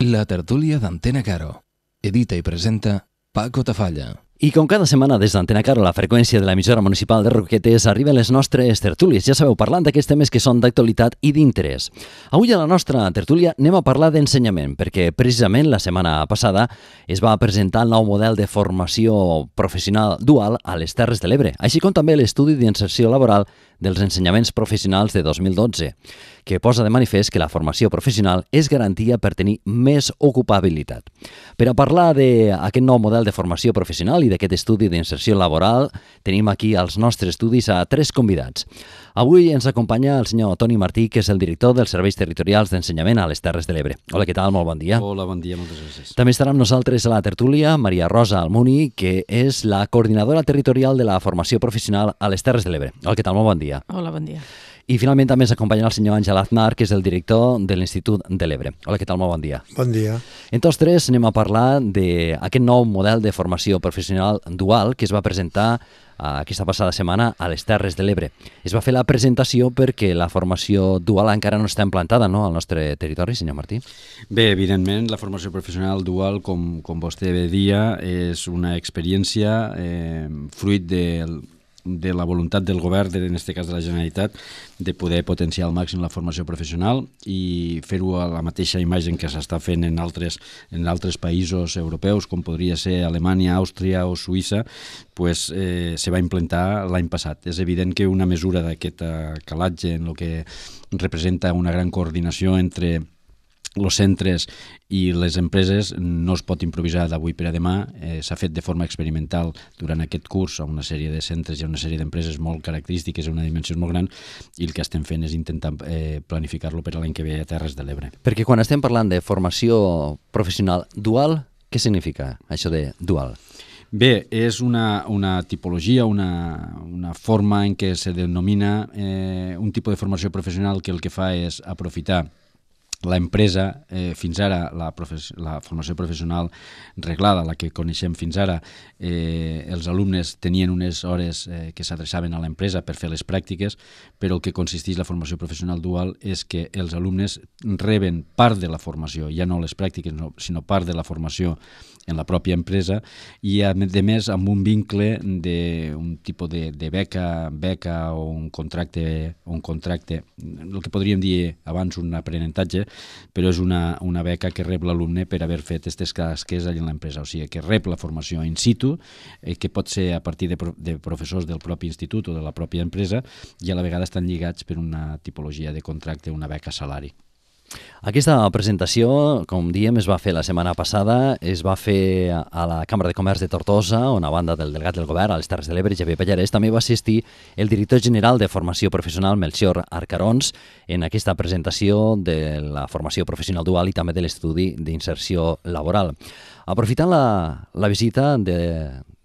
La tertúlia d'Antena Caro. Edita i presenta Paco Tafalla. I com cada setmana des d'Antena Caro, la freqüència de l'emissora municipal de Roquetes arriba a les nostres tertúlies. Ja sabeu, parlant d'aquests temes que són d'actualitat i d'interès. Avui a la nostra tertúlia anem a parlar d'ensenyament, perquè precisament la setmana passada es va presentar el nou model de formació professional dual a les Terres de l'Ebre, així com també l'estudi d'inserció laboral dels ensenyaments professionals de 2012, que posa de manifest que la formació professional és garantia per tenir més ocupabilitat. Per a parlar d'aquest nou model de formació professional i d'aquest estudi d'inserció laboral, tenim aquí als nostres estudis a tres convidats. Avui ens acompanya el senyor Toni Martí, que és el director dels Serveis Territorials d'Ensenyament a les Terres de l'Ebre. Hola, què tal? Molt bon dia. Hola, bon dia, moltes gràcies. També estarà amb nosaltres a la tertúlia Maria Rosa Almuni, que és la coordinadora territorial de la formació professional a les Terres de l'Ebre. Hola, què tal? Molt bon dia. Hola, bon dia. I finalment també ens acompanya el senyor Àngel Aznar, que és el director de l'Institut de l'Ebre. Hola, què tal? Molt bon dia. Bon dia. En tots tres anem a parlar d'aquest nou model de formació professional dual que es va presentar Eh, aquesta passada setmana a les Terres de l'Ebre. Es va fer la presentació perquè la formació dual encara no està implantada no, al nostre territori, senyor Martí? Bé, evidentment, la formació professional dual, com, com vostè bé dia, és una experiència eh, fruit del de la voluntat del govern, de, en aquest cas de la Generalitat, de poder potenciar al màxim la formació professional i fer-ho a la mateixa imatge que s'està fent en altres, en altres països europeus, com podria ser Alemanya, Àustria o Suïssa, pues, eh, se va implantar l'any passat. És evident que una mesura d'aquest calatge en el que representa una gran coordinació entre els centres i les empreses no es pot improvisar d'avui per a demà, eh, s'ha fet de forma experimental durant aquest curs a una sèrie de centres i a una sèrie d'empreses molt característiques, una dimensió molt gran, i el que estem fent és intentar eh, planificar-lo per a l'any que ve a Terres de l'Ebre. Perquè quan estem parlant de formació professional dual, què significa això de dual? Bé, és una, una tipologia, una, una forma en què se denomina eh, un tipus de formació professional que el que fa és aprofitar l'empresa, eh, fins ara la, la formació professional reglada, la que coneixem fins ara, eh, els alumnes tenien unes hores eh, que s'adreçaven a l'empresa per fer les pràctiques, però el que consisteix la formació professional dual és que els alumnes reben part de la formació, ja no les pràctiques, no, sinó part de la formació en la pròpia empresa i a més amb un vincle d'un tipus de, de beca, beca o un contracte, un contracte, el que podríem dir abans un aprenentatge, però és una, una beca que rep l'alumne per haver fet aquestes casques allà en l'empresa, o sigui que rep la formació in situ, eh, que pot ser a partir de, de professors del propi institut o de la pròpia empresa i a la vegada estan lligats per una tipologia de contracte, una beca salari. Aquesta presentació, com diem, es va fer la setmana passada, es va fer a la Cambra de Comerç de Tortosa, on a banda del delegat del govern a les Terres de l'Ebre, Javier Pallarès, també va assistir el director general de formació professional Melchior Arcarons en aquesta presentació de la formació professional dual i també de l'estudi d'inserció laboral. Aprofitant la, la visita de,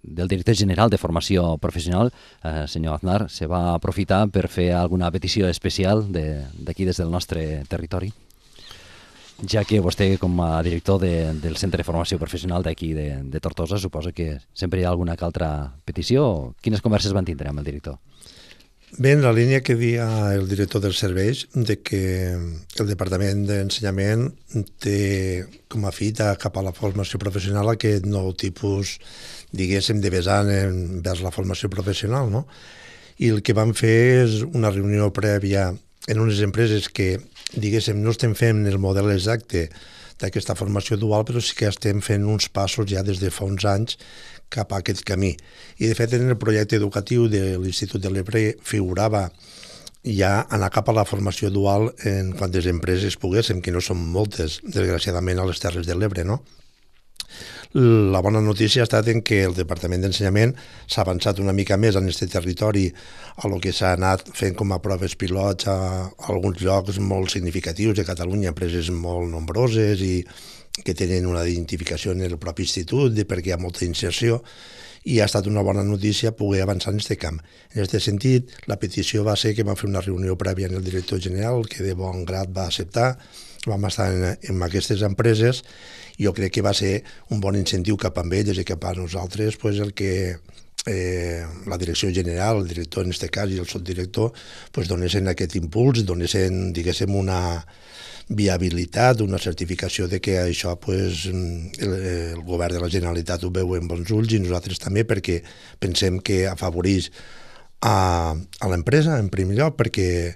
del director general de formació professional, eh, senyor Aznar, se va aprofitar per fer alguna petició especial d'aquí de, des del nostre territori? ja que vostè, com a director de, del Centre de Formació Professional d'aquí de, de Tortosa, suposa que sempre hi ha alguna altra petició. Quines converses van tindre amb el director? Bé, en la línia que dia el director dels serveis de que el Departament d'Ensenyament té com a fita cap a la formació professional aquest nou tipus, diguéssim, de vessant envers la formació professional, no? I el que vam fer és una reunió prèvia en unes empreses que diguéssim, no estem fent el model exacte d'aquesta formació dual, però sí que estem fent uns passos ja des de fa uns anys cap a aquest camí. I, de fet, en el projecte educatiu de l'Institut de l'Ebre figurava ja anar cap a la formació dual en quantes empreses poguéssim, que no són moltes, desgraciadament, a les Terres de l'Ebre, no? La bona notícia ha estat en que el Departament d'Ensenyament s'ha avançat una mica més en aquest territori a lo que s'ha anat fent com a proves pilots a alguns llocs molt significatius de Catalunya, preses molt nombroses i que tenen una identificació en el propi institut de perquè hi ha molta inserció i ha estat una bona notícia poder avançar en aquest camp. En aquest sentit, la petició va ser que vam fer una reunió prèvia en el director general, que de bon grat va acceptar, vam estar en, en aquestes empreses i jo crec que va ser un bon incentiu cap a elles i cap a nosaltres pues, el que eh, la direcció general, el director en aquest cas i el subdirector pues, donessin aquest impuls, donessin diguéssim una viabilitat, una certificació de que això pues, el, el govern de la Generalitat ho veu en bons ulls i nosaltres també perquè pensem que afavorix a, a l'empresa en primer lloc perquè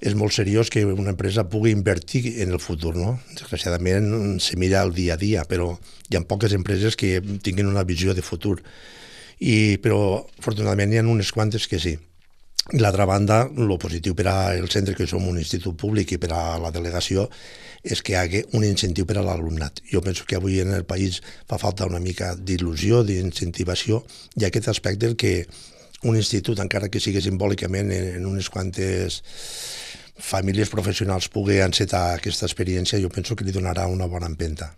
és molt seriós que una empresa pugui invertir en el futur, no? Desgraciadament se mira el dia a dia, però hi ha poques empreses que tinguin una visió de futur. I, però, afortunadament, hi ha unes quantes que sí. I l'altra banda, el positiu per al centre, que som un institut públic, i per a la delegació, és que hi hagi un incentiu per a l'alumnat. Jo penso que avui en el país fa falta una mica d'il·lusió, d'incentivació, i aquest aspecte el que un institut, encara que sigui simbòlicament en, en unes quantes famílies professionals puguin encetar aquesta experiència jo penso que li donarà una bona empenta.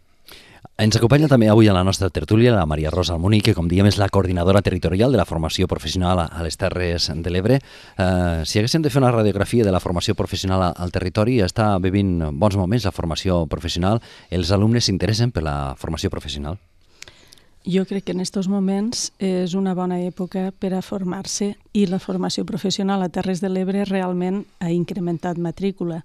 Ens acompanya també avui a la nostra tertúlia la Maria Rosa Almuní, que com diem és la coordinadora territorial de la formació professional a les Terres de l'Ebre. Eh, si haguéssim de fer una radiografia de la formació professional al territori, està vivint bons moments la formació professional. Els alumnes s'interessen per la formació professional? Jo crec que en aquests moments és una bona època per a formar-se i la formació professional a Terres de l'Ebre realment ha incrementat matrícula.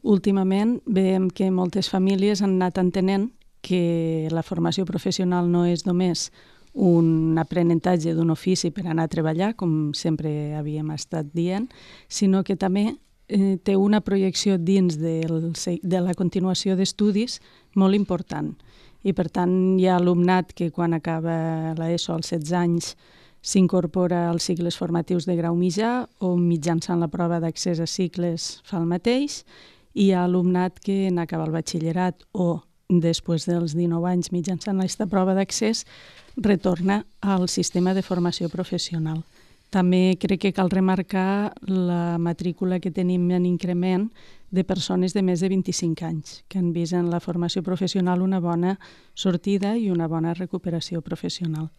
Últimament veiem que moltes famílies han anat entenent que la formació professional no és només un aprenentatge d'un ofici per anar a treballar, com sempre havíem estat dient, sinó que també eh, té una projecció dins del, de la continuació d'estudis molt important i per tant hi ha alumnat que quan acaba l'ESO als 16 anys s'incorpora als cicles formatius de grau mitjà o mitjançant la prova d'accés a cicles fa el mateix i hi ha alumnat que en acaba el batxillerat o després dels 19 anys mitjançant aquesta prova d'accés retorna al sistema de formació professional. També crec que cal remarcar la matrícula que tenim en increment de persones de més de 25 anys, que han vist en la formació professional una bona sortida i una bona recuperació professional.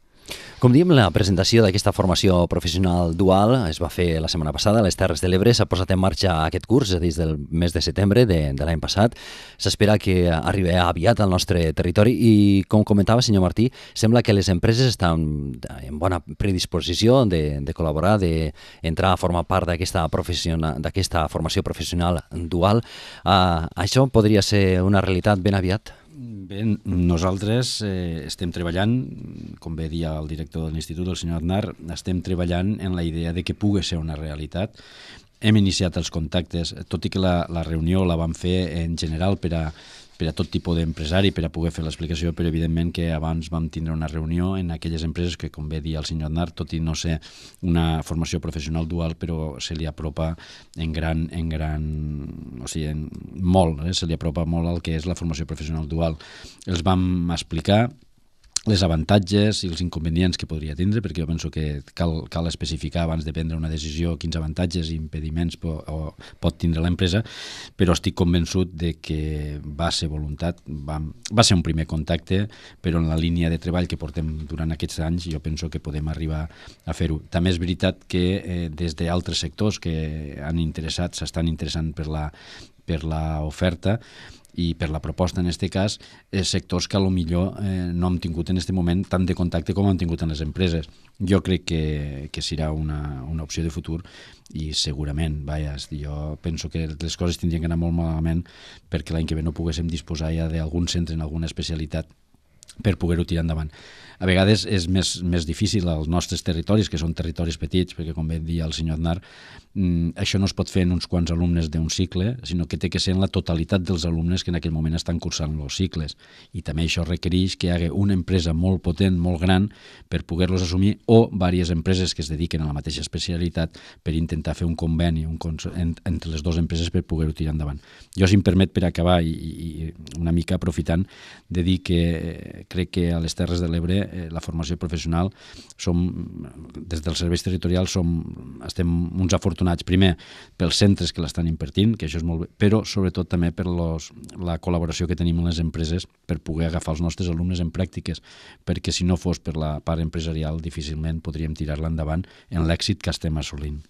Com diem, la presentació d'aquesta formació professional dual es va fer la setmana passada a les Terres de l'Ebre. S'ha posat en marxa aquest curs des del mes de setembre de, de l'any passat. S'espera que arribi aviat al nostre territori i, com comentava senyor Martí, sembla que les empreses estan en bona predisposició de, de col·laborar, d'entrar de a formar part d'aquesta formació professional dual. Uh, això podria ser una realitat ben aviat? Bé, nosaltres eh, estem treballant, com bé dia el director de l'Institut, el senyor Aznar, estem treballant en la idea de que pugui ser una realitat. Hem iniciat els contactes, tot i que la, la reunió la vam fer en general per a per a tot tipus d'empresari per a poder fer l'explicació, però evidentment que abans vam tindre una reunió en aquelles empreses que, com bé dir el senyor Aznar, tot i no ser una formació professional dual, però se li apropa en gran, en gran o sigui, en molt, eh? se li apropa molt al que és la formació professional dual. Els vam explicar les avantatges i els inconvenients que podria tindre, perquè jo penso que cal, cal especificar abans de prendre una decisió quins avantatges i impediments po, o, pot tindre l'empresa, però estic convençut de que va ser voluntat, va, va ser un primer contacte, però en la línia de treball que portem durant aquests anys jo penso que podem arribar a fer-ho. També és veritat que eh, des d'altres sectors que han interessat, s'estan interessant per la, per l'oferta, i per la proposta en aquest cas eh, sectors que a lo millor eh, no hem tingut en aquest moment tant de contacte com han tingut en les empreses. Jo crec que, que serà una, una opció de futur i segurament, vaja, jo penso que les coses tindrien que anar molt malament perquè l'any que ve no poguéssim disposar ja d'algun centre en alguna especialitat per poder-ho tirar endavant a vegades és més, més difícil als nostres territoris, que són territoris petits, perquè com bé dia el senyor Aznar, mm, això no es pot fer en uns quants alumnes d'un cicle, sinó que té que ser en la totalitat dels alumnes que en aquell moment estan cursant els cicles. I també això requereix que hi hagi una empresa molt potent, molt gran, per poder-los assumir, o diverses empreses que es dediquen a la mateixa especialitat per intentar fer un conveni un entre les dues empreses per poder-ho tirar endavant. Jo, si em permet, per acabar i, i una mica aprofitant, de dir que eh, crec que a les Terres de l'Ebre eh, la formació professional som, des dels serveis territorials som, estem uns afortunats primer pels centres que l'estan impartint, que això és molt bé, però sobretot també per los, la col·laboració que tenim amb les empreses per poder agafar els nostres alumnes en pràctiques, perquè si no fos per la part empresarial difícilment podríem tirar-la endavant en l'èxit que estem assolint.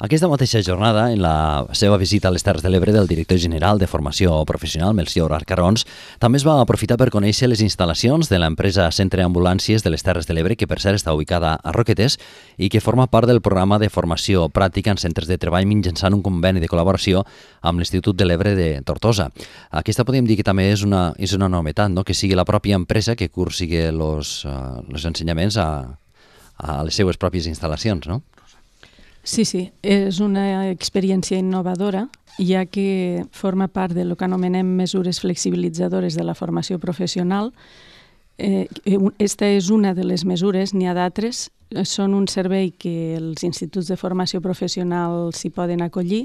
Aquesta mateixa jornada, en la seva visita a les Terres de l'Ebre del director general de formació professional, Melcior Arcarons, també es va aprofitar per conèixer les instal·lacions de l'empresa Centre Ambulàncies de les Terres de l'Ebre, que per cert està ubicada a Roquetes i que forma part del programa de formació pràctica en centres de treball mitjançant un conveni de col·laboració amb l'Institut de l'Ebre de Tortosa. Aquesta podríem dir que també és una, és una novetat, no? que sigui la pròpia empresa que cursi els uh, eh, ensenyaments a, a les seues pròpies instal·lacions, no? Sí, sí, és una experiència innovadora, ja que forma part del que anomenem mesures flexibilitzadores de la formació professional. Eh, esta és una de les mesures, n'hi ha d'altres. Són un servei que els instituts de formació professional s'hi poden acollir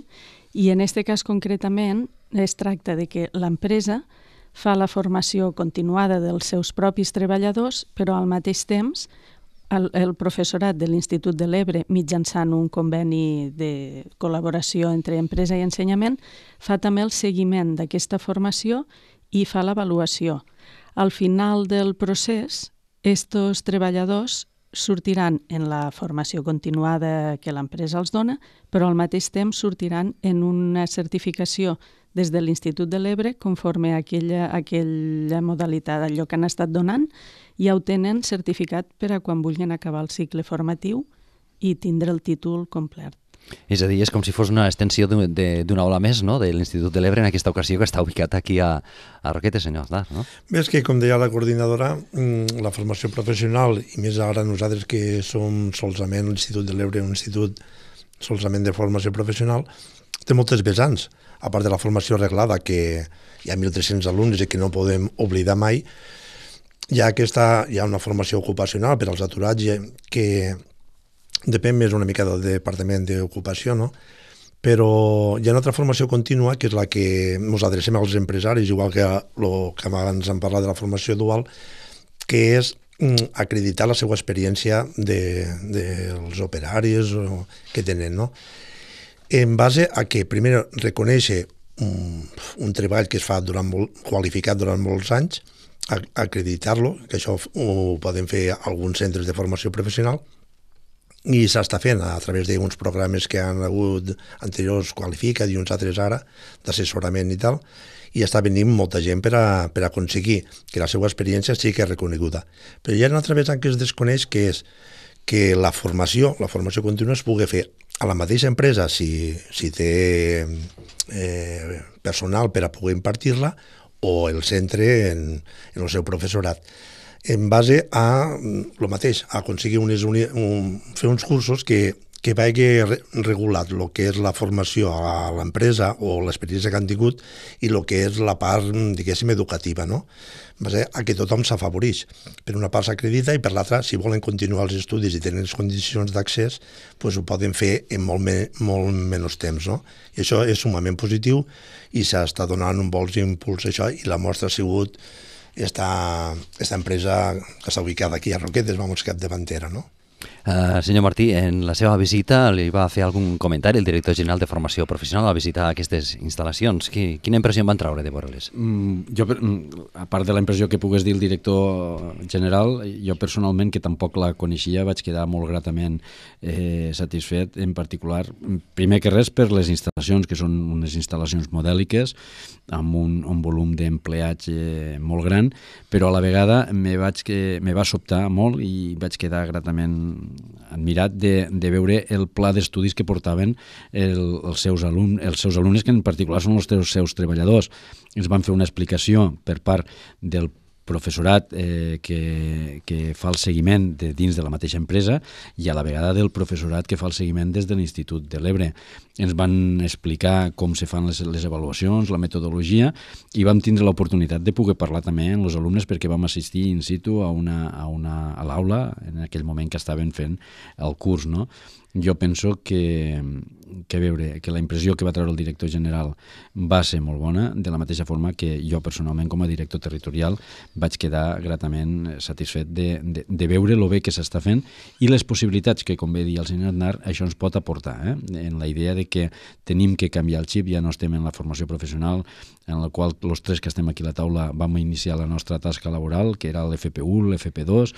i en aquest cas concretament es tracta de que l'empresa fa la formació continuada dels seus propis treballadors, però al mateix temps el, el professorat de l'Institut de l'Ebre, mitjançant un conveni de col·laboració entre empresa i ensenyament, fa també el seguiment d'aquesta formació i fa l'avaluació. Al final del procés, estos treballadors sortiran en la formació continuada que l'empresa els dona, però al mateix temps sortiran en una certificació des de l'Institut de l'Ebre conforme a aquella, aquella modalitat, allò que han estat donant, ja ho tenen certificat per a quan vulguin acabar el cicle formatiu i tindre el títol complet. És a dir, és com si fos una extensió d'una aula més no? de l'Institut de l'Ebre en aquesta ocasió que està ubicat aquí a, a Roquetes, senyor Aznar. No? Bé, és que, com deia la coordinadora, mm, la formació professional, i més ara nosaltres que som solsament l'Institut de l'Ebre, un institut solsament de formació professional, té moltes vessants. A part de la formació reglada, que hi ha 1.300 alumnes i que no podem oblidar mai, hi ha, aquesta, hi ha una formació ocupacional per als aturats eh, que depèn més una mica del Departament d'Ocupació, no? però hi ha una altra formació contínua que és la que ens adrecem als empresaris, igual que el que abans hem parlat de la formació dual, que és mm, acreditar la seva experiència dels de, de operaris que tenen, no? En base a que, primer, reconèixer un, mm, un treball que es fa durant molt, qualificat durant molts anys, acreditar-lo, que això ho poden fer alguns centres de formació professional, i s'està fent a través d'uns programes que han hagut anteriors qualificat i uns altres ara, d'assessorament i tal, i està venint molta gent per, a, per aconseguir que la seva experiència sigui que reconeguda. Però hi ha una altra vessant que es desconeix, que és que la formació, la formació contínua es pugui fer a la mateixa empresa si, si té eh, personal per a poder impartir-la o el centre en, en el seu professorat en base a el mm, mateix, a aconseguir unes, un, fer uns cursos que que vagi regulat el que és la formació a l'empresa o l'experiència que han tingut i el que és la part, diguéssim, educativa, no? Va ser a que tothom s'afavorix. Per una part s'acredita i per l'altra, si volen continuar els estudis i tenen les condicions d'accés, doncs ho poden fer en molt, me molt menys temps, no? I això és sumament positiu i s'està donant un vols impuls a això i la mostra ha sigut esta, esta empresa que està ubicada aquí a Roquetes, vamos, cap davantera. no? Uh, senyor Martí, en la seva visita li va fer algun comentari el director general de formació professional a visitar aquestes instal·lacions. Qui, quina impressió en van traure de veure-les? Mm, jo, mm, a part de la impressió que pogués dir el director general, jo personalment, que tampoc la coneixia, vaig quedar molt gratament eh, satisfet, en particular, primer que res, per les instal·lacions, que són unes instal·lacions modèliques, amb un, un volum d'empleatge molt gran, però a la vegada me, vaig que, me va sobtar molt i vaig quedar gratament admirat de, de veure el pla d'estudis que portaven el, els, seus alum, els seus alumnes, que en particular són els teus, seus treballadors. Ens van fer una explicació per part del professorat eh, que, que fa el seguiment de dins de la mateixa empresa i a la vegada del professorat que fa el seguiment des de l'Institut de l'Ebre. Ens van explicar com se fan les, les avaluacions, la metodologia i vam tindre l'oportunitat de poder parlar també amb els alumnes perquè vam assistir in situ a, una, a, una, a l'aula en aquell moment que estaven fent el curs. No? Jo penso que que veure que la impressió que va treure el director general va ser molt bona, de la mateixa forma que jo personalment com a director territorial vaig quedar gratament satisfet de, de, de veure lo bé que s'està fent i les possibilitats que, com bé dir el senyor Aznar, això ens pot aportar, eh? en la idea de que tenim que canviar el xip, ja no estem en la formació professional en la qual els tres que estem aquí a la taula vam iniciar la nostra tasca laboral, que era l'FP1, l'FP2,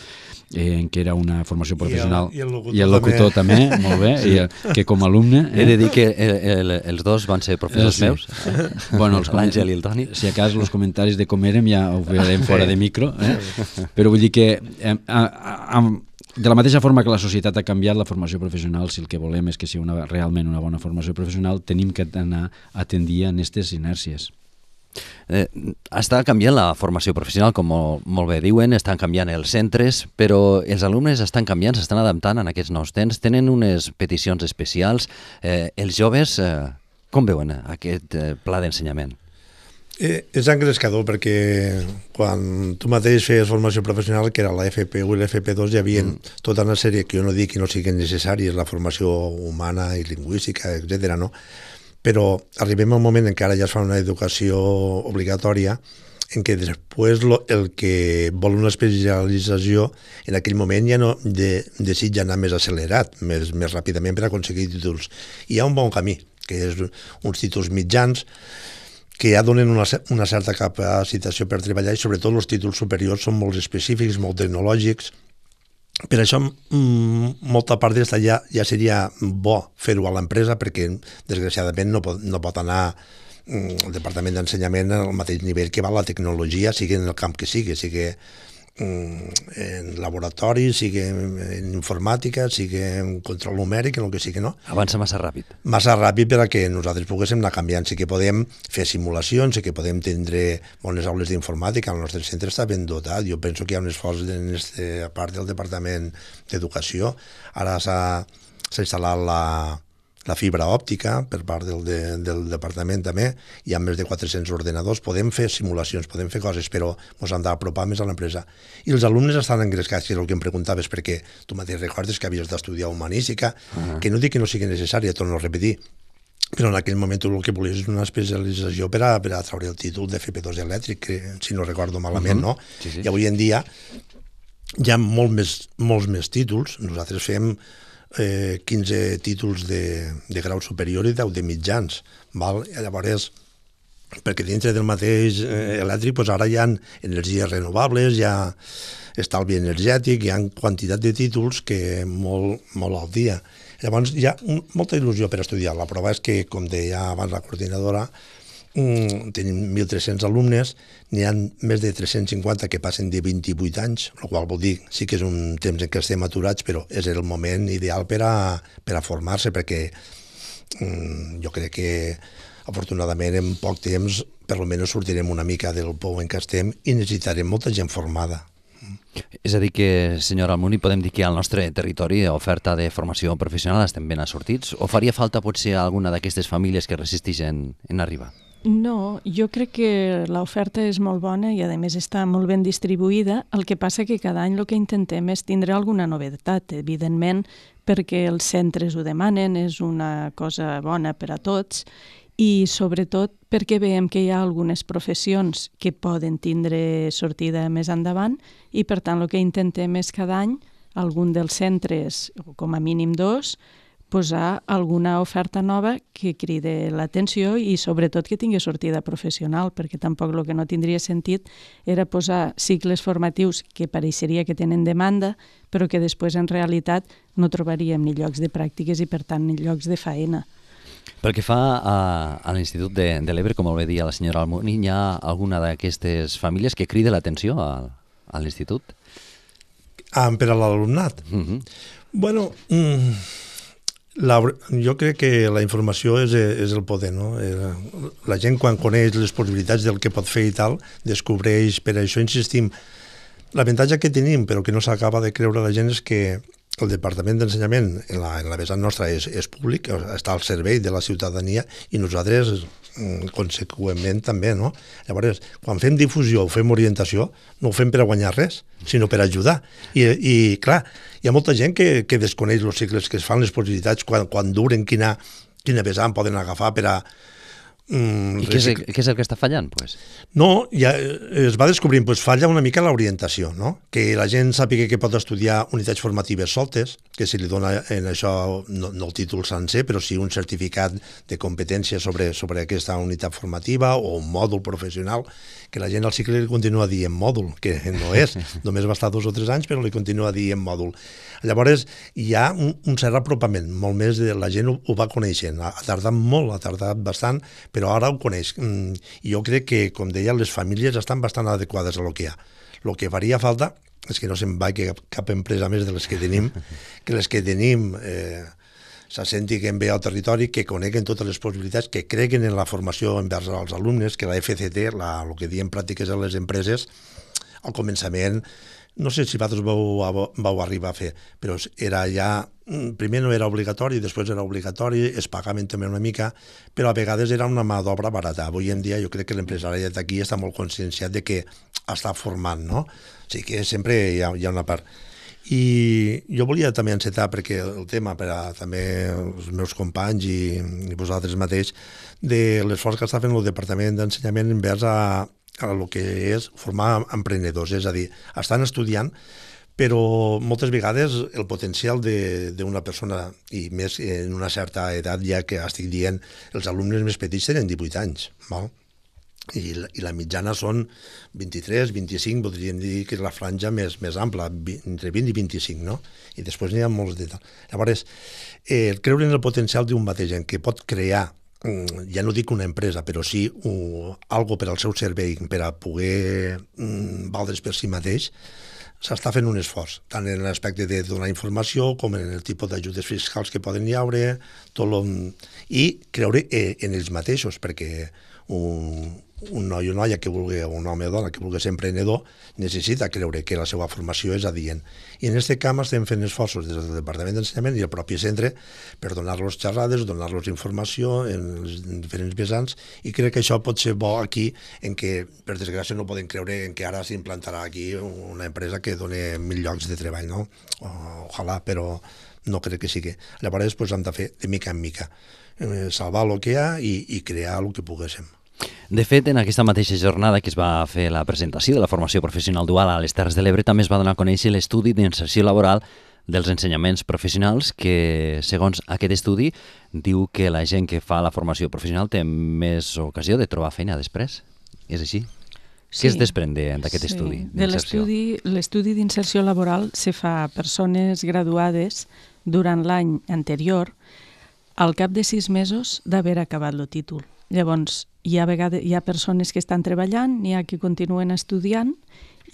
eh, en què era una formació professional i el, i el locutor, i el locutor també. també, molt bé, sí. i, que com a alumne... Eh, he de dir que el, eh, el, els dos van ser professors sí. meus, bueno, l'Àngel i el Toni. Si a cas, els comentaris de com érem ja ho veurem sí. fora de micro, eh? Sí. però vull dir que eh, a, a, de la mateixa forma que la societat ha canviat la formació professional, si el que volem és que sigui una, realment una bona formació professional, tenim que anar a atendir a aquestes inèrcies. Eh, està canviant la formació professional, com molt, molt bé diuen, estan canviant els centres, però els alumnes estan canviant, s'estan adaptant en aquests nous temps, tenen unes peticions especials. Eh, els joves, eh, com veuen aquest eh, pla d'ensenyament? Eh, és engrescador perquè quan tu mateix feies formació professional, que era la FP1 i la FP2, hi havia mm. tota una sèrie que jo no dic que no siguin necessàries, la formació humana i lingüística, etc. no? però arribem a un moment en què ara ja es fa una educació obligatòria en què després lo, el que vol una especialització en aquell moment ja no de, desitja anar més accelerat, més, més ràpidament per aconseguir títols. Hi ha un bon camí, que és uns títols mitjans que ja donen una, una certa capacitació per treballar i sobretot els títols superiors són molt específics, molt tecnològics, per això mm, molta part d'estar ja, ja seria bo fer-ho a l'empresa perquè desgraciadament no pot, no pot anar mm, el Departament d'Ensenyament al mateix nivell que va la tecnologia, sigui en el camp que sigui, sigui Mm, en laboratori, sigui en informàtica, sigui en control numèric, en el que sigui, no? Avança massa ràpid. Massa ràpid per a que nosaltres poguéssim anar canviant. Sí que podem fer simulacions, sí que podem tindre bones aules d'informàtica, el nostre centre està ben dotat, jo penso que hi ha un esforç en este, a part del Departament d'Educació, ara s'ha instal·lat la, la fibra òptica per part del, de, del departament també, hi ha més de 400 ordenadors, podem fer simulacions, podem fer coses, però ens han d'apropar més a l'empresa. I els alumnes estan engrescats, que és el que em preguntaves, perquè tu mateix recordes que havies d'estudiar humanística, uh -huh. que no dic que no sigui necessària, torno a repetir, però en aquell moment el que volies és una especialització per a, per a treure el títol de FP2 elèctric, que, si no recordo malament, uh -huh. no? Sí, sí. I avui en dia hi ha molt més, molts més títols. Nosaltres fem eh, 15 títols de, de grau superior i 10 de mitjans. Val? Llavors, perquè dintre del mateix eh, elèctric pues, ara hi ha energies renovables, hi ha estalvi energètic, hi ha quantitat de títols que molt, molt al dia. Llavors hi ha un, molta il·lusió per estudiar. La prova és que, com deia abans la coordinadora, Mm, tenim 1.300 alumnes, n'hi han més de 350 que passen de 28 anys, el qual vol dir sí que és un temps en què estem aturats, però és el moment ideal per a, per a formar-se, perquè mm, jo crec que afortunadament en poc temps per almenys sortirem una mica del pou en què estem i necessitarem molta gent formada. És a dir que, senyora Almuni, podem dir que al nostre territori oferta de formació professional estem ben assortits o faria falta potser alguna d'aquestes famílies que resisteixen en arribar? No, jo crec que l'oferta és molt bona i a més està molt ben distribuïda, el que passa que cada any el que intentem és tindre alguna novetat, evidentment, perquè els centres ho demanen, és una cosa bona per a tots, i sobretot perquè veiem que hi ha algunes professions que poden tindre sortida més endavant i per tant el que intentem és cada any algun dels centres, o com a mínim dos, posar alguna oferta nova que cride l'atenció i sobretot que tingui sortida professional, perquè tampoc el que no tindria sentit era posar cicles formatius que pareixeria que tenen demanda, però que després en realitat no trobaríem ni llocs de pràctiques i per tant ni llocs de faena. Pel que fa a, a l'Institut de, de l'Ebre, com ho deia la senyora Almoni, hi ha alguna d'aquestes famílies que crida l'atenció a, a l'Institut? Ah, per a l'alumnat? Mm -hmm. Bueno, mm, la, jo crec que la informació és, és el poder, no? Eh, la gent quan coneix les possibilitats del que pot fer i tal, descobreix, per això insistim, l'avantatge que tenim, però que no s'acaba de creure la gent, és que el Departament d'Ensenyament, en la, en la vessant nostra, és, és públic, està al servei de la ciutadania i nosaltres Mm, conseqüentment també, no? Llavors, quan fem difusió o fem orientació, no ho fem per a guanyar res, sinó per ajudar. I, i clar, hi ha molta gent que, que desconeix els cicles que es fan, les possibilitats, quan, quan duren, quina, quina vessant poden agafar per a, Mm, I què és, què és el que està fallant, pues? No, ja eh, es va descobrint, pues, falla una mica l'orientació, no? Que la gent sàpiga que pot estudiar unitats formatives soltes, que si li dona eh, en això, no, no el títol sencer, però sí un certificat de competència sobre, sobre aquesta unitat formativa o un mòdul professional, que la gent al cicle li continua dient mòdul, que no és, només va estar dos o tres anys, però li continua dient mòdul. Llavors, hi ha un, un cert apropament, molt més de la gent ho, ho va coneixent, ha tardat molt, ha tardat bastant, però ara ho coneix. Mm, I jo crec que, com deia, les famílies estan bastant adequades a lo que hi ha. Lo que faria falta és que no se'n vagi cap, cap empresa més de les que tenim, que les que tenim eh, se senti que al territori, que coneguen totes les possibilitats, que creguen en la formació envers als alumnes, que la FCT, la, el que diem pràctiques a les empreses, al començament no sé si vosaltres vau, vau arribar a fer, però era ja, mm, primer no era obligatori, després era obligatori, es pagaven també una mica, però a vegades era una mà d'obra barata. Avui en dia jo crec que l'empresariat d'aquí està molt conscienciat de que està formant, no? O sigui que sempre hi ha, hi ha una part. I jo volia també encetar, perquè el tema per a també els meus companys i, i vosaltres mateix, de l'esforç que està fent el Departament d'Ensenyament envers a, a el que és formar emprenedors, és a dir, estan estudiant, però moltes vegades el potencial d'una persona, i més en una certa edat ja que estic dient, els alumnes més petits tenen 18 anys, val? I, la, i la mitjana són 23, 25, voldríem dir que és la franja més, més ampla, entre 20 i 25, no? I després n'hi ha molts de... Llavors, eh, creure en el potencial d'un mateix, en que pot crear Mm, ja no dic una empresa, però sí un, algo per al seu servei, per a poder um, valdre's per si mateix, s'està fent un esforç, tant en l'aspecte de donar informació com en el tipus d'ajudes fiscals que poden hi haure, tot lo... i creure eh, en ells mateixos, perquè un, un noi o noia que vulgui, o un home o dona que vulgui ser emprenedor, necessita creure que la seva formació és adient. I en aquest camp estem fent esforços des del Departament d'Ensenyament i el propi centre per donar-los xerrades, donar-los informació en els diferents vessants, i crec que això pot ser bo aquí, en què, per desgràcia, no podem creure en que ara s'implantarà aquí una empresa que doni mil llocs de treball, no? Ojalà, però no crec que sigui. Llavors, doncs, hem de fer de mica en mica, eh, salvar el que hi ha i, i crear el que poguéssim. De fet, en aquesta mateixa jornada que es va fer la presentació de la formació professional dual a les Terres de l'Ebre també es va donar a conèixer l'estudi d'inserció laboral dels ensenyaments professionals que, segons aquest estudi, diu que la gent que fa la formació professional té més ocasió de trobar feina després. És així? Sí. Què es desprèn d'aquest sí. estudi d'inserció? L'estudi d'inserció laboral se fa a persones graduades durant l'any anterior al cap de sis mesos d'haver acabat el títol. Llavors, hi ha, vegades, hi ha persones que estan treballant, n'hi ha que continuen estudiant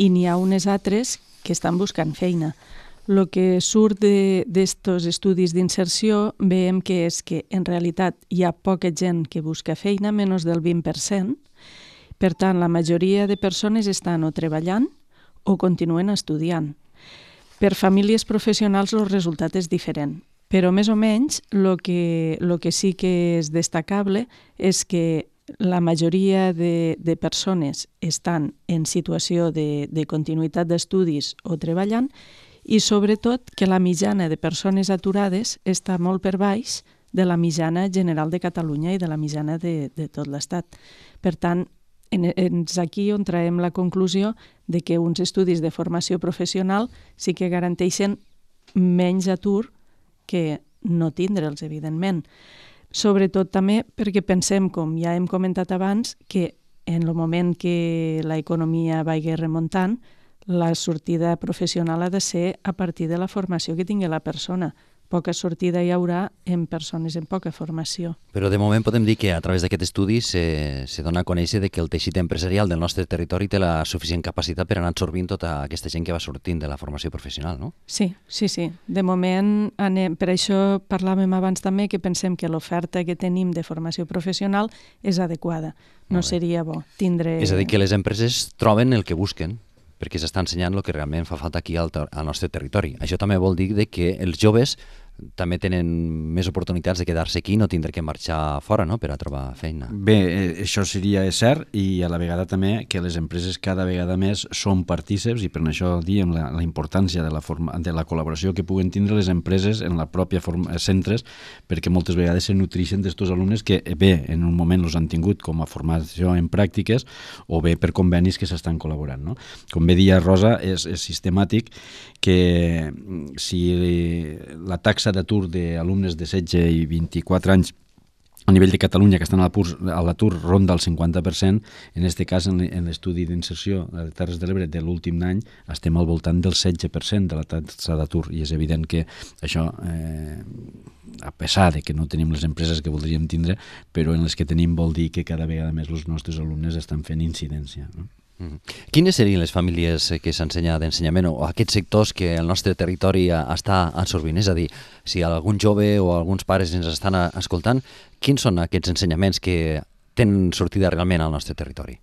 i n'hi ha unes altres que estan buscant feina. El que surt d'aquests estudis d'inserció veiem que és que en realitat hi ha poca gent que busca feina, menys del 20%. Per tant, la majoria de persones estan o treballant o continuen estudiant. Per famílies professionals el resultat és diferent. Però més o menys el que, lo que sí que és destacable és que la majoria de, de persones estan en situació de, de continuïtat d'estudis o treballant i sobretot que la mitjana de persones aturades està molt per baix de la mitjana general de Catalunya i de la mitjana de, de tot l'Estat. Per tant, en, ens aquí on traem la conclusió de que uns estudis de formació professional sí que garanteixen menys atur que no tindre'ls, evidentment. Sobretot també perquè pensem, com ja hem comentat abans, que en el moment que la economia vagi remuntant, la sortida professional ha de ser a partir de la formació que tingui la persona poca sortida hi haurà en persones en poca formació. Però de moment podem dir que a través d'aquest estudi se, se dona a conèixer de que el teixit empresarial del nostre territori té la suficient capacitat per anar absorbint tota aquesta gent que va sortint de la formació professional, no? Sí, sí, sí. De moment, anem, per això parlàvem abans també que pensem que l'oferta que tenim de formació professional és adequada. No seria bo tindre... És a dir, que les empreses troben el que busquen perquè s'està ensenyant el que realment fa falta aquí al, al nostre territori. Això també vol dir de que els joves també tenen més oportunitats de quedar-se aquí i no tindre que marxar fora no? per a trobar feina. Bé, eh, això seria cert i a la vegada també que les empreses cada vegada més són partíceps i per això diem la, la importància de la, forma, de la col·laboració que puguen tindre les empreses en la pròpia forma, eh, centres perquè moltes vegades se nutrixen d'estos alumnes que eh, bé, en un moment els han tingut com a formació en pràctiques o bé per convenis que s'estan col·laborant. No? Com bé dia Rosa, és, és sistemàtic que mm, si la taxa taxa d'atur d'alumnes de 16 i 24 anys a nivell de Catalunya, que estan a l'atur ronda el 50%, en aquest cas, en l'estudi d'inserció de Terres de l'Ebre de l'últim any, estem al voltant del 16% de la taxa d'atur, i és evident que això, eh, a pesar de que no tenim les empreses que voldríem tindre, però en les que tenim vol dir que cada vegada més els nostres alumnes estan fent incidència. No? Mm-hmm. Quines serien les famílies eh, que s'ensenya d'ensenyament o aquests sectors que el nostre territori eh, està absorbint? És a dir, si algun jove o alguns pares ens estan eh, escoltant, quins són aquests ensenyaments que tenen sortida realment al nostre territori?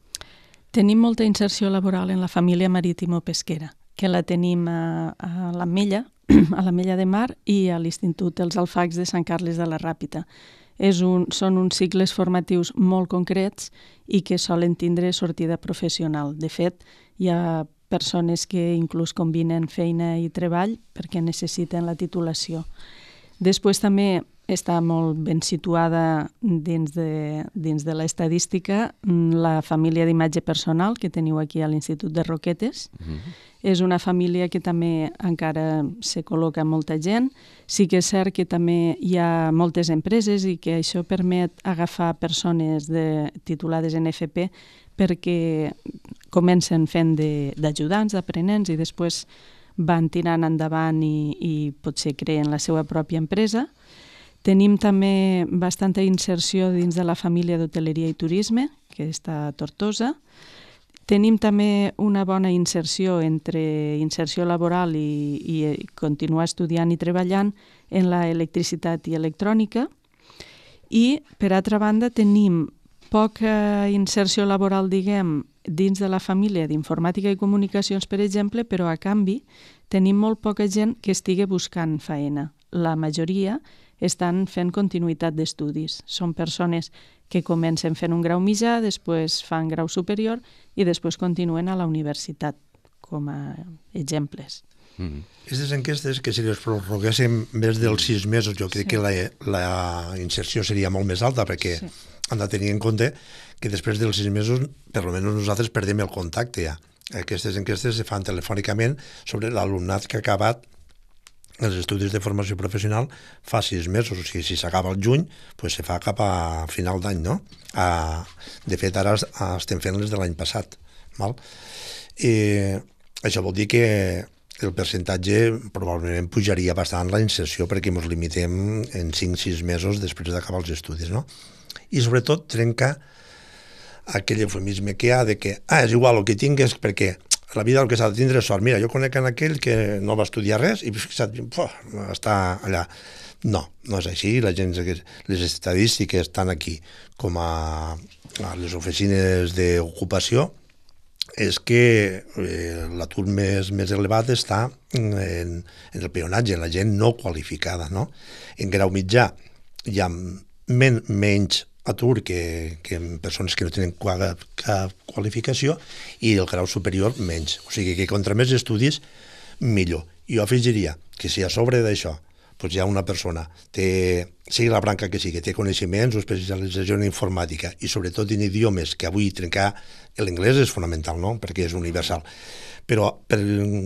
Tenim molta inserció laboral en la família marítimo-pesquera, que la tenim a, a l'Amella, a l'Amella de Mar i a l'Institut dels Alfacs de Sant Carles de la Ràpita és un, són uns cicles formatius molt concrets i que solen tindre sortida professional. De fet, hi ha persones que inclús combinen feina i treball perquè necessiten la titulació. Després també està molt ben situada dins de, dins de l'estadística mm, la família d'imatge personal que teniu aquí a l'Institut de Roquetes, uh mhm. -huh és una família que també encara se col·loca molta gent. Sí que és cert que també hi ha moltes empreses i que això permet agafar persones de, titulades en FP perquè comencen fent d'ajudants, d'aprenents i després van tirant endavant i, i potser creen la seva pròpia empresa. Tenim també bastanta inserció dins de la família d'hoteleria i turisme, que està a Tortosa, Tenim també una bona inserció entre inserció laboral i, i eh, continuar estudiant i treballant en la electricitat i electrònica. I, per altra banda, tenim poca inserció laboral, diguem, dins de la família d'informàtica i comunicacions, per exemple, però a canvi tenim molt poca gent que estigui buscant feina. La majoria estan fent continuïtat d'estudis. Són persones que comencen fent un grau mitjà, després fan grau superior i després continuen a la universitat, com a exemples. Mm. -hmm. enquestes, que si les prorroguéssim més dels sis mesos, jo crec sí. que la, la inserció seria molt més alta, perquè sí. han de tenir en compte que després dels sis mesos, per almenys nosaltres perdem el contacte ja. Aquestes enquestes se fan telefònicament sobre l'alumnat que ha acabat els estudis de formació professional fa sis mesos, o sigui, si s'acaba el juny, pues se fa cap a final d'any, no? A, de fet, ara estem fent les de l'any passat, val? I això vol dir que el percentatge probablement pujaria bastant la inserció perquè ens limitem en 5-6 mesos després d'acabar els estudis, no? I sobretot trenca aquell eufemisme que hi ha de que ah, és igual el que tingues perquè la vida el que s'ha de tindre sort. Mira, jo conec en aquell que no va estudiar res i fixa't, puf, està allà. No, no és així, la gent, les estadístiques estan aquí com a, a les oficines d'ocupació, és que eh, l'atur més, més elevat està en, en el peonatge, en la gent no qualificada, no? En grau mitjà hi ha men, menys atur que, que en persones que no tenen cap, cap qualificació i el grau superior menys. O sigui que contra més estudis, millor. Jo afegiria que si a sobre d'això doncs hi ha una persona, té, sigui la branca que sigui, té coneixements o especialització en informàtica i sobretot en idiomes, que avui trencar l'anglès és fonamental, no?, perquè és universal. Però per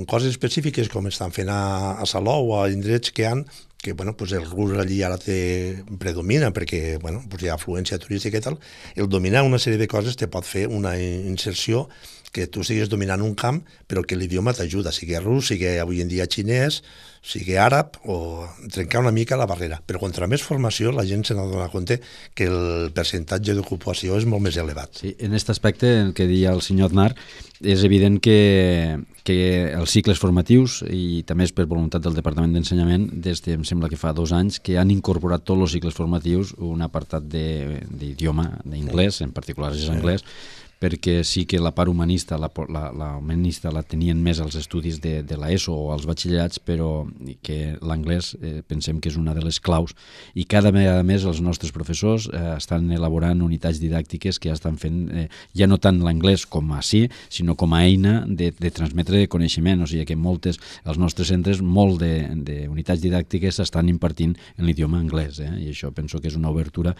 coses específiques com estan fent a, a Salou o a indrets que han, que bueno, pues el rus allí ara té, predomina perquè bueno, pues hi ha afluència turística i tal, el dominar una sèrie de coses te pot fer una inserció que tu sigues dominant un camp però que l'idioma t'ajuda, sigui rus, sigui avui en dia xinès, sigui àrab o trencar una mica la barrera. Però contra més formació la gent se n'adona compte que el percentatge d'ocupació és molt més elevat. Sí, en aquest aspecte, el que deia el senyor Aznar, és evident que que els cicles formatius, i també és per voluntat del Departament d'Ensenyament, des de, em sembla que fa dos anys, que han incorporat tots els cicles formatius un apartat d'idioma, sí. en particular és anglès, perquè sí que la part humanista la, la, la humanista la tenien més els estudis de, de l'ESO o els batxillerats, però que l'anglès eh, pensem que és una de les claus i cada vegada més els nostres professors eh, estan elaborant unitats didàctiques que ja estan fent eh, ja no tant l'anglès com a sí, sinó com a eina de, de transmetre coneixement, o sigui que moltes, els nostres centres, molt de, de unitats didàctiques s'estan impartint en l'idioma anglès, eh? i això penso que és una obertura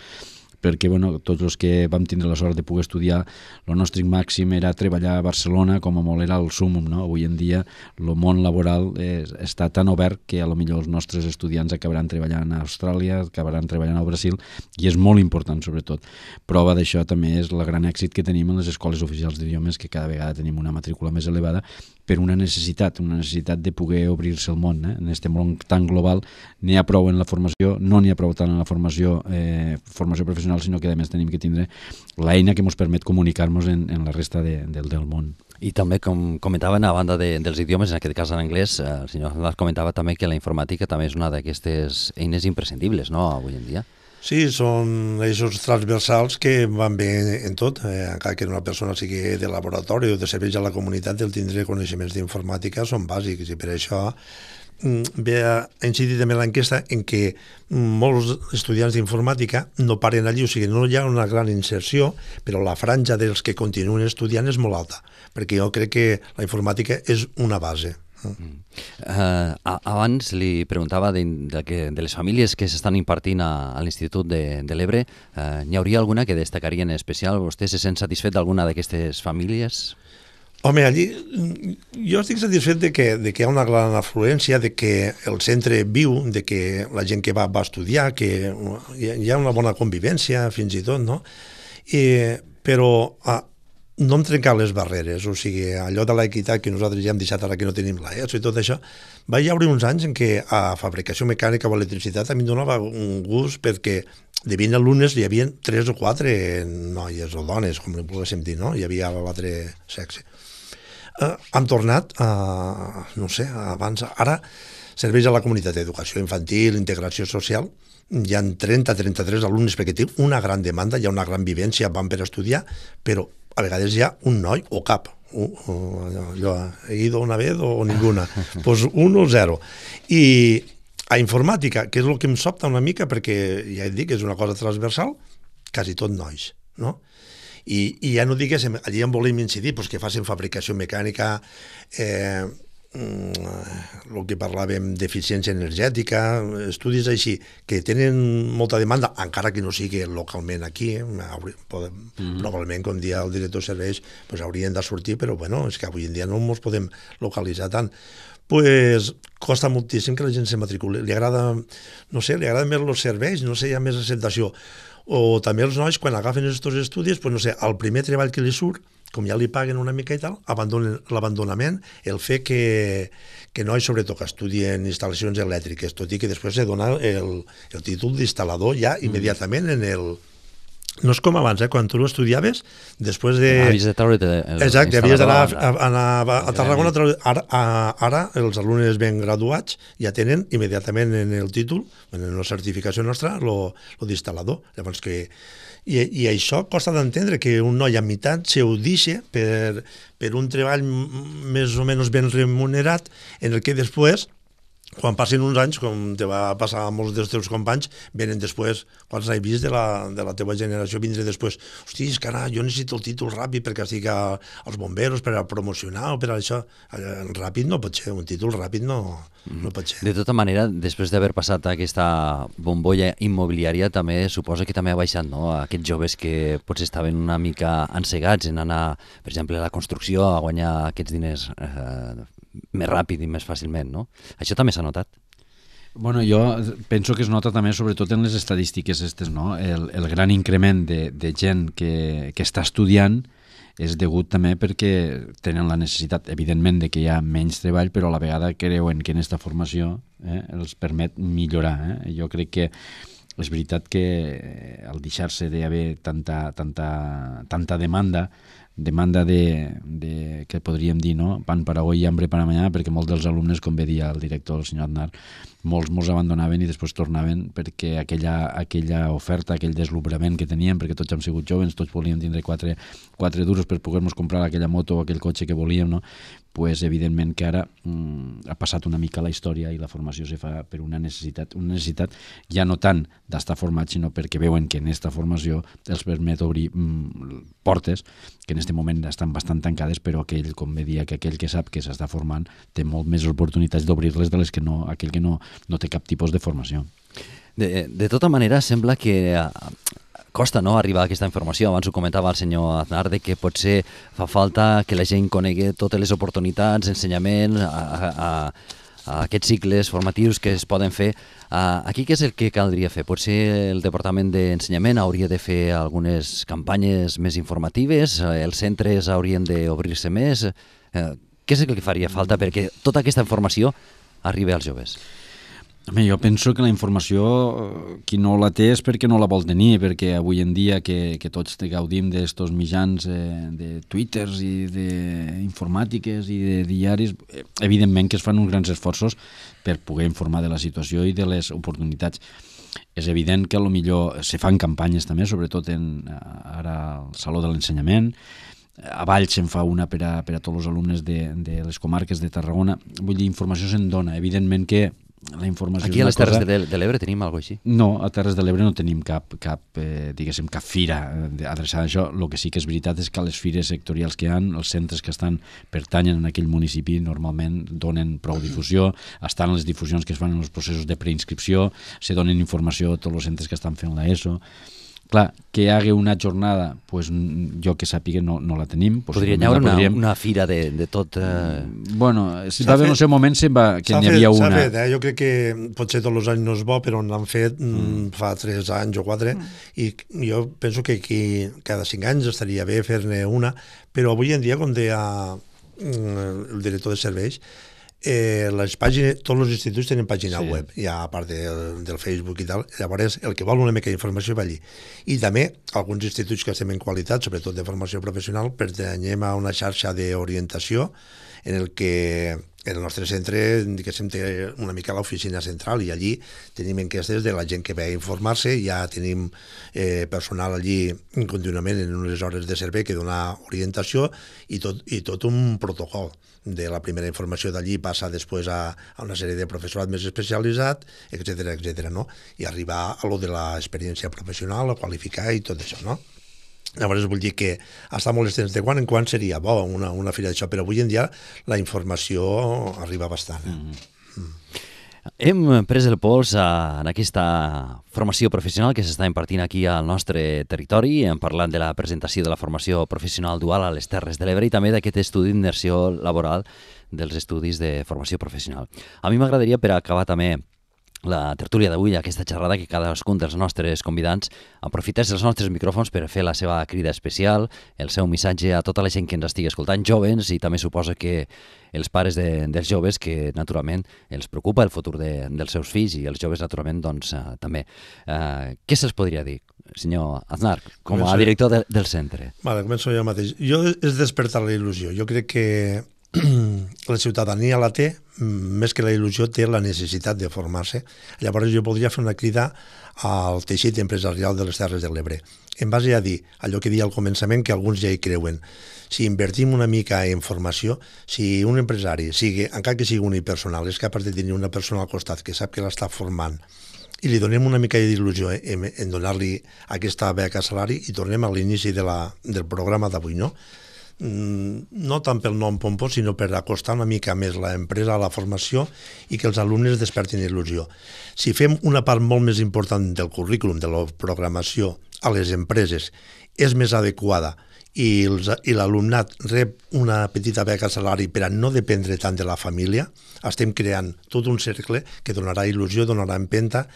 perquè bueno, tots els que vam tindre la sort de poder estudiar, el nostre màxim era treballar a Barcelona com a molt era el sumum. No? Avui en dia el món laboral és, està tan obert que a lo millor els nostres estudiants acabaran treballant a Austràlia, acabaran treballant al Brasil i és molt important sobretot. Prova d'això també és el gran èxit que tenim en les escoles oficials d'idiomes que cada vegada tenim una matrícula més elevada per una necessitat, una necessitat de poder obrir-se al món. Eh? En aquest món tan global n'hi ha prou en la formació, no n'hi ha prou tant en la formació, eh, formació professional, sinó que a més tenim que tindre l'eina que ens permet comunicar-nos en, en la resta de, del, del món. I també, com comentaven, a banda de, dels idiomes, en aquest cas en anglès, eh, el senyor Aznar comentava també que la informàtica també és una d'aquestes eines imprescindibles, no?, avui en dia. Sí, són eixos transversals que van bé en tot. Eh, encara que una persona sigui de laboratori o de serveis a la comunitat, el tindre coneixements d'informàtica són bàsics i per això mm, ve a incidir també l'enquesta en què mm, molts estudiants d'informàtica no paren allí, o sigui, no hi ha una gran inserció, però la franja dels que continuen estudiant és molt alta, perquè jo crec que la informàtica és una base. Uh, abans li preguntava de, de, que, de les famílies que s'estan impartint a, a l'Institut de, de l'Ebre, uh, n'hi hauria alguna que destacaria en especial? Vostè se sent satisfet d'alguna d'aquestes famílies? Home, allí jo estic satisfet de que, de que hi ha una gran afluència, de que el centre viu, de que la gent que va, va estudiar, que hi ha una bona convivència, fins i tot, no? I, però a, no hem trencat les barreres, o sigui, allò de l'equitat que nosaltres ja hem deixat ara que no tenim l'EES i tot això, va hi haure uns anys en què a fabricació mecànica o electricitat a mi em donava un gust perquè de 20 alumnes hi havia 3 o 4 noies o dones, com ho poguéssim dir, no? Hi havia l'altre sexe. Eh, hem tornat a, no sé, abans, ara serveis a la comunitat d'educació infantil, integració social, hi han 30-33 alumnes perquè té una gran demanda, hi ha una gran vivència, van per estudiar, però a vegades hi ha un noi o cap, Uh, uh he ido una vez o ninguna, pues un o zero. I a informàtica, que és el que em sobta una mica, perquè ja et dic, és una cosa transversal, quasi tot nois, no? I, i ja no diguéssim, allí en volem incidir, pues, que facin fabricació mecànica, eh, Mm, el que parlàvem d'eficiència energètica, estudis així, que tenen molta demanda, encara que no sigui localment aquí, eh? podem, mm -hmm. probablement, com dia el director serveix, pues, haurien de sortir, però bueno, és que avui en dia no ens podem localitzar tant. pues, costa moltíssim que la gent se matriculi. Li agrada, no sé, li agrada més els serveis, no sé, hi ha més acceptació o també els nois, quan agafen aquests estudis, doncs, no sé, el primer treball que li surt, com ja li paguen una mica i tal, abandonen l'abandonament, el fet que, que nois, sobretot, que estudien instal·lacions elèctriques, tot i que després se dona el, el títol d'instal·lador ja mm. immediatament en el, no és com abans, eh? quan tu ho estudiaves, després de... Havies de treure't... Exacte, havies d'anar a, a, a, a Tarragona. Treure... Ara, a, ara els alumnes ben graduats ja tenen immediatament en el títol, en la certificació nostra, el d'instal·lador. Llavors que... I, I això costa d'entendre que un noi a meitat se ho deixa per, per un treball més o menys ben remunerat en el que després quan passin uns anys, com te va passar a molts dels teus companys, venen després, quan s'ha vist de la, de la teva generació, vindre després, hosti, és que ara jo necessito el títol ràpid perquè estic a, als bomberos per a promocionar o per a això. Eh, ràpid no pot ser, un títol ràpid no, no mm. pot ser. De tota manera, després d'haver passat aquesta bombolla immobiliària, també suposa que també ha baixat, no?, aquests joves que potser estaven una mica encegats en anar, per exemple, a la construcció, a guanyar aquests diners eh, més ràpid i més fàcilment, no? Això també s'ha notat. Bueno, jo penso que es nota també sobretot en les estadístiques aquestes, no? El, el gran increment de, de gent que, que està estudiant és degut també perquè tenen la necessitat, evidentment, de que hi ha menys treball, però a la vegada creuen que en aquesta formació eh, els permet millorar. Eh? Jo crec que és veritat que eh, al deixar-se d'haver tanta, tanta, tanta demanda demanda de, de, que podríem dir, no? pan per avui i hambre a mañana, perquè molts dels alumnes, com bé dia el director, el senyor Aznar, molts molts abandonaven i després tornaven perquè aquella, aquella oferta, aquell deslumbrament que teníem, perquè tots hem sigut joves, tots volíem tindre quatre, quatre duros per poder-nos comprar aquella moto o aquell cotxe que volíem, no? pues, evidentment que ara mm, ha passat una mica la història i la formació se fa per una necessitat, una necessitat ja no tant d'estar format, sinó perquè veuen que en aquesta formació els permet obrir mm, portes que en aquest moment estan bastant tancades, però aquell, com bé dia, que aquell que sap que s'està formant té molt més oportunitats d'obrir-les de les que no, aquell que no, no té cap tipus de formació. De, de tota manera, sembla que eh, costa no, arribar a aquesta informació. Abans ho comentava el senyor Aznar, de que potser fa falta que la gent conegui totes les oportunitats, ensenyaments, a, a, a aquests cicles formatius que es poden fer. aquí què és el que caldria fer? Potser el Departament d'Ensenyament hauria de fer algunes campanyes més informatives, eh, els centres haurien d'obrir-se més. Eh, què és el que faria falta perquè tota aquesta informació arribi als joves? Home, jo penso que la informació, eh, qui no la té és perquè no la vol tenir, perquè avui en dia que, que tots gaudim d'estos mitjans eh, de twitters i d'informàtiques i de diaris, eh, evidentment que es fan uns grans esforços per poder informar de la situació i de les oportunitats. És evident que a lo millor se fan campanyes també, sobretot en, eh, ara al Saló de l'Ensenyament, a Valls se'n fa una per a, per a tots els alumnes de, de les comarques de Tarragona. Vull dir, informació se'n dona. Evidentment que la informació Aquí a les Terres cosa... de, de l'Ebre tenim alguna així? No, a Terres de l'Ebre no tenim cap, cap eh, diguéssim, cap fira eh, adreçada a això. El que sí que és veritat és que les fires sectorials que hi han, els centres que estan pertanyen en aquell municipi normalment donen prou difusió, estan les difusions que es fan en els processos de preinscripció, se donen informació a tots els centres que estan fent l'ESO, ESO, clar, que hi hagi una jornada, pues, jo que sàpiga no, no la tenim. Pues, podria hi haver una, podríem... una fira de, de tot... Eh... Mm, bueno, si va haver en el seu moment sembla que n'hi havia una. S'ha fet, eh? jo crec que potser tots els anys no és bo, però n'han fet mm. mm. fa 3 anys o 4, mm. i jo penso que aquí cada 5 anys estaria bé fer-ne una, però avui en dia, com deia mm, el director de serveis, eh, les pàgines, tots els instituts tenen pàgina sí. web, ja a part del, del Facebook i tal, llavors el que vol una mica d'informació va allí. I també alguns instituts que estem en qualitat, sobretot de formació professional, pertanyem a una xarxa d'orientació en el que el nostre centre, diguéssim, té una mica l'oficina central i allí tenim enquestes de la gent que ve a informar-se, ja tenim eh, personal allí contínuament en unes hores de servei que dona orientació i tot, i tot un protocol de la primera informació d'allí passa després a, a una sèrie de professorat més especialitzat, etc etc no? I arribar a lo de l'experiència professional, a qualificar i tot això, no? Llavors vull dir que està molt extens. De quan en quan seria bo una, una fira d'això, però avui en dia la informació arriba bastant. Eh? Mm. Mm. Hem pres el pols eh, en aquesta formació professional que s'està impartint aquí al nostre territori. Hem parlat de la presentació de la formació professional dual a les Terres de l'Ebre i també d'aquest estudi d'inversió laboral dels estudis de formació professional. A mi m'agradaria, per acabar també la tertúlia d'avui, aquesta xerrada que cadascun dels nostres convidats aprofites els nostres micròfons per fer la seva crida especial, el seu missatge a tota la gent que ens estigui escoltant, jovens, i també suposa que els pares de, dels joves, que naturalment els preocupa el futur de, dels seus fills i els joves naturalment doncs, eh, també. Uh, què se'ls podria dir, senyor Aznar, com a director de, del centre? Vale, començo jo mateix. Jo és despertar la il·lusió. Jo crec que la ciutadania la té, mm, més que la il·lusió té la necessitat de formar-se. Llavors jo podria fer una crida al teixit empresarial de les Terres de l'Ebre. En base a dir, allò que dia al començament, que alguns ja hi creuen, si invertim una mica en formació, si un empresari, sigui, encara que sigui unipersonal, és capaç de tenir una persona al costat que sap que l'està formant i li donem una mica d'il·lusió eh, en, en donar-li aquesta beca salari i tornem a l'inici de la, del programa d'avui, no? Mm, no tant pel nom pompós, sinó per acostar una mica més l'empresa a la formació i que els alumnes despertin il·lusió. Si fem una part molt més important del currículum, de la programació, a les empreses, és més adequada i l'alumnat rep una petita beca salari per a no dependre tant de la família, estem creant tot un cercle que donarà il·lusió, donarà empenta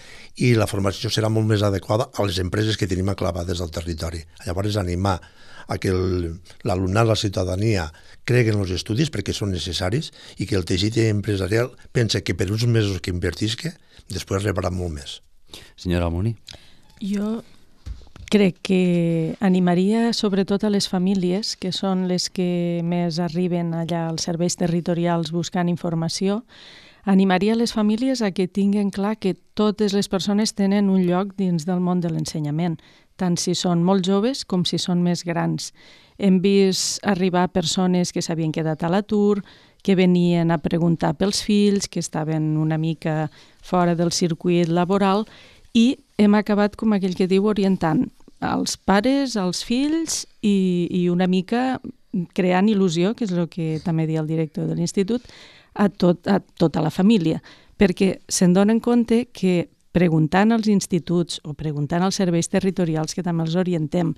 i la formació serà molt més adequada a les empreses que tenim aclavades al territori. Llavors, animar a que l'alumnat, la ciutadania, cregui en els estudis perquè són necessaris i que el teixit empresarial pensa que per uns mesos que invertisca, després rebrà molt més. Senyora Muni. Jo crec que animaria sobretot a les famílies, que són les que més arriben allà als serveis territorials buscant informació, animaria les famílies a que tinguin clar que totes les persones tenen un lloc dins del món de l'ensenyament tant si són molt joves com si són més grans. Hem vist arribar persones que s'havien quedat a l'atur, que venien a preguntar pels fills, que estaven una mica fora del circuit laboral i hem acabat, com aquell que diu, orientant els pares, els fills i, i una mica creant il·lusió, que és el que també deia el director de l'institut, a, tot, a tota la família, perquè se'n donen compte que preguntant als instituts o preguntant als serveis territorials, que també els orientem,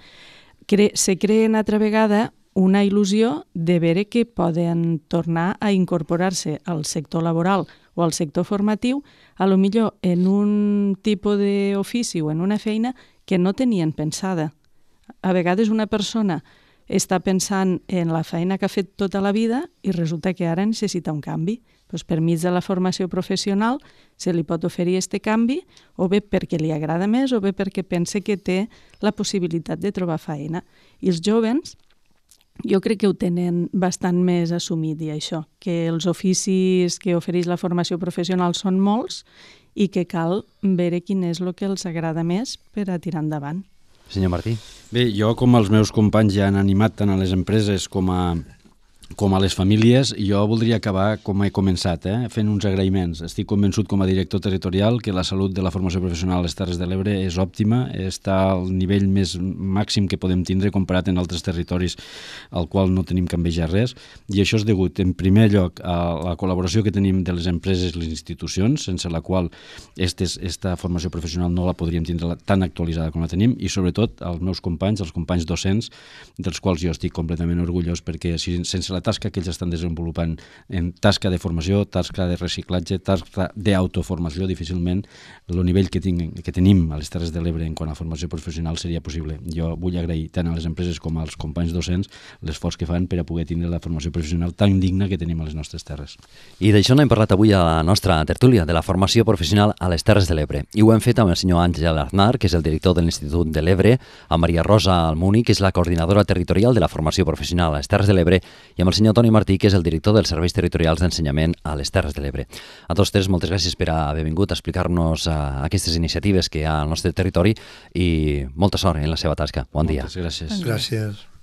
cre se creen altra vegada una il·lusió de veure que poden tornar a incorporar-se al sector laboral o al sector formatiu, a lo millor en un tipus d'ofici o en una feina que no tenien pensada. A vegades una persona està pensant en la feina que ha fet tota la vida i resulta que ara necessita un canvi. Doncs per mig de la formació professional se li pot oferir aquest canvi o bé perquè li agrada més o bé perquè pensa que té la possibilitat de trobar feina. I els jovens jo crec que ho tenen bastant més assumit i això, que els oficis que ofereix la formació professional són molts i que cal veure quin és el que els agrada més per a tirar endavant. Senyor Martí. Bé, jo com els meus companys ja han animat tant a les empreses com a com a les famílies, jo voldria acabar com he començat, eh? fent uns agraïments. Estic convençut com a director territorial que la salut de la formació professional a les Terres de l'Ebre és òptima, està al nivell més màxim que podem tindre comparat en altres territoris al qual no tenim que envejar res, i això és degut, en primer lloc, a la col·laboració que tenim de les empreses i les institucions, sense la qual estes, esta formació professional no la podríem tindre tan actualitzada com la tenim, i sobretot als meus companys, als companys docents, dels quals jo estic completament orgullós, perquè si, sense la la tasca que ells estan desenvolupant en tasca de formació, tasca de reciclatge, tasca d'autoformació, difícilment el nivell que, tinc, que tenim a les Terres de l'Ebre en quant a formació professional seria possible. Jo vull agrair tant a les empreses com als companys docents l'esforç que fan per a poder tindre la formació professional tan digna que tenim a les nostres terres. I d'això n'hem parlat avui a la nostra tertúlia, de la formació professional a les Terres de l'Ebre. I ho hem fet amb el senyor Àngel Arnar, que és el director de l'Institut de l'Ebre, amb Maria Rosa Almuni, que és la coordinadora territorial de la formació professional a les Terres de l'Ebre, i amb amb el senyor Toni Martí, que és el director dels Serveis Territorials d'Ensenyament a les Terres de l'Ebre. A tots tres, moltes gràcies per haver vingut a explicar-nos uh, aquestes iniciatives que hi ha al nostre territori i molta sort en la seva tasca. Bon moltes dia. Moltes gràcies. Gràcies.